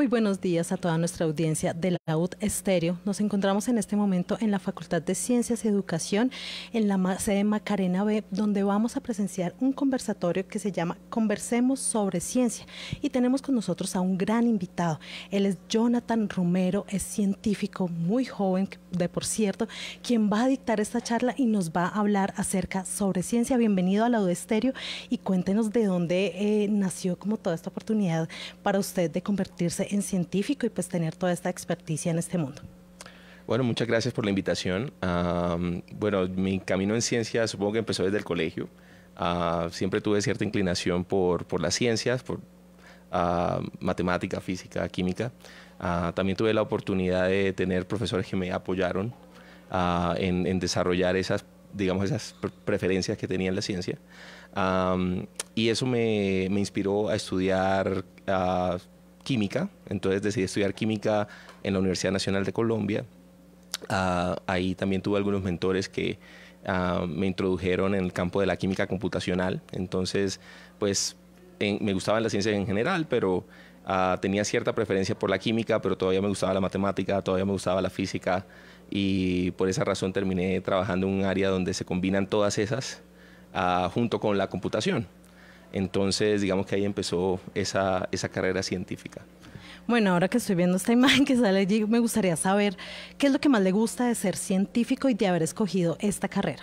Muy buenos días a toda nuestra audiencia de la UD Estéreo. Nos encontramos en este momento en la Facultad de Ciencias y Educación, en la sede Macarena B, donde vamos a presenciar un conversatorio que se llama Conversemos sobre Ciencia. Y tenemos con nosotros a un gran invitado. Él es Jonathan Romero, es científico muy joven, de por cierto, quien va a dictar esta charla y nos va a hablar acerca sobre ciencia. Bienvenido a la UD Estéreo y cuéntenos de dónde eh, nació como toda esta oportunidad para usted de convertirse en científico y pues tener toda esta experticia en este mundo. Bueno, muchas gracias por la invitación. bueno, mi camino en ciencia supongo que empezó desde el colegio. Ah, siempre tuve cierta inclinación por, por las ciencias, por ah, matemática, física, química. Ah, también tuve la oportunidad de tener profesores que me apoyaron en, desarrollar esas digamos, esas preferencias que tenía en la ciencia. y eso me, me, inspiró a estudiar a química, entonces decidí estudiar química en la Universidad Nacional de Colombia. Ah, ahí también tuve algunos mentores que ah, me introdujeron en el campo de la química computacional, entonces pues me gustaban las ciencias en general, pero ah, tenía cierta preferencia por la química, pero todavía me gustaba la matemática, todavía me gustaba la física y por esa razón terminé trabajando en un área donde se combinan todas esas junto con la computación. Entonces, digamos que ahí empezó esa, esa carrera científica. Bueno, ahora que estoy viendo esta imagen que sale allí, me gustaría saber qué es lo que más le gusta de ser científico y de haber escogido esta carrera.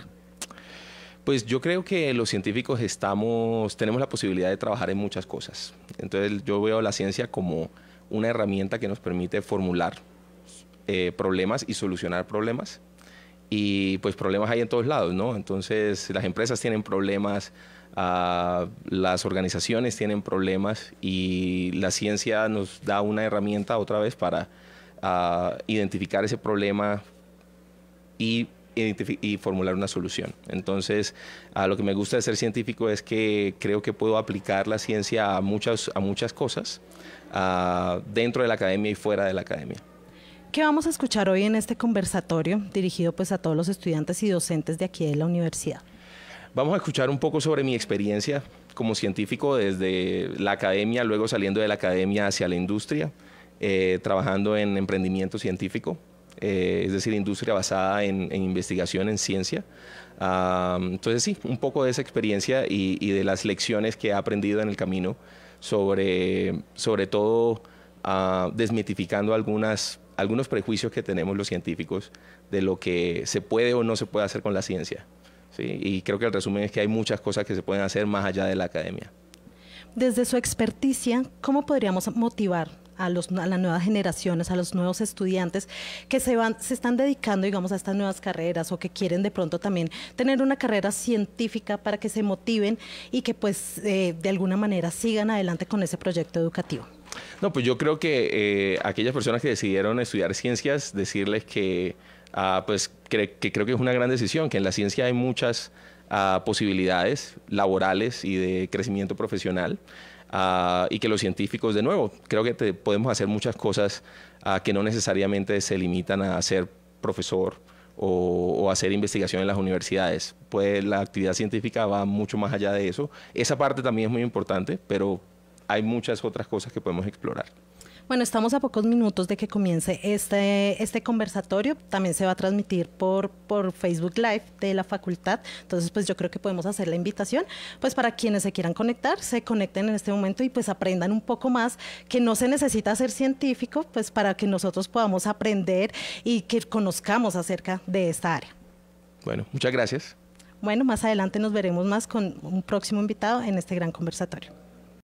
Pues yo creo que los científicos estamos, tenemos la posibilidad de trabajar en muchas cosas. Entonces yo veo la ciencia como una herramienta que nos permite formular eh, problemas y solucionar problemas. Y pues problemas hay en todos lados, ¿no? Entonces las empresas tienen problemas, las organizaciones tienen problemas y la ciencia nos da una herramienta otra vez para ah, identificar ese problema y, formular una solución. Entonces, ah, lo que me gusta de ser científico es que creo que puedo aplicar la ciencia a muchas, a muchas cosas, ah, dentro de la academia y fuera de la academia. ¿Qué vamos a escuchar hoy en este conversatorio dirigido pues a todos los estudiantes y docentes de aquí de la universidad? Vamos a escuchar un poco sobre mi experiencia como científico desde la academia, luego saliendo de la academia hacia la industria, eh, trabajando en emprendimiento científico, eh, es decir, industria basada en, investigación, en ciencia. entonces sí, un poco de esa experiencia y, de las lecciones que he aprendido en el camino sobre, sobre todo ah, desmitificando algunas, algunos prejuicios que tenemos los científicos de lo que se puede o no se puede hacer con la ciencia. Y creo que el resumen es que hay muchas cosas que se pueden hacer más allá de la academia. Desde su experticia, ¿cómo podríamos motivar a, los, las nuevas generaciones, a los nuevos estudiantes que se, van, se están dedicando, digamos, a estas nuevas carreras o que quieren de pronto también tener una carrera científica para que se motiven y que pues eh, de alguna manera sigan adelante con ese proyecto educativo? No, pues yo creo que eh, aquellas personas que decidieron estudiar ciencias, decirles que ah, pues que, creo que es una gran decisión, que en la ciencia hay muchas ah, posibilidades laborales y de crecimiento profesional. Ah, y que los científicos, de nuevo, creo que te, podemos hacer muchas cosas ah, que no necesariamente se limitan a ser profesor o, o, hacer investigación en las universidades. Pues la actividad científica va mucho más allá de eso. Esa parte también es muy importante, pero hay muchas otras cosas que podemos explorar. Bueno, estamos a pocos minutos de que comience este, este conversatorio. También se va a transmitir por, por Facebook Live de la facultad. Entonces, pues yo creo que podemos hacer la invitación, pues para quienes se quieran conectar, se conecten en este momento y pues aprendan un poco más, que no se necesita ser científico, pues para que nosotros podamos aprender y que conozcamos acerca de esta área. Bueno, muchas gracias. Bueno, más adelante nos veremos más con un próximo invitado en este gran conversatorio.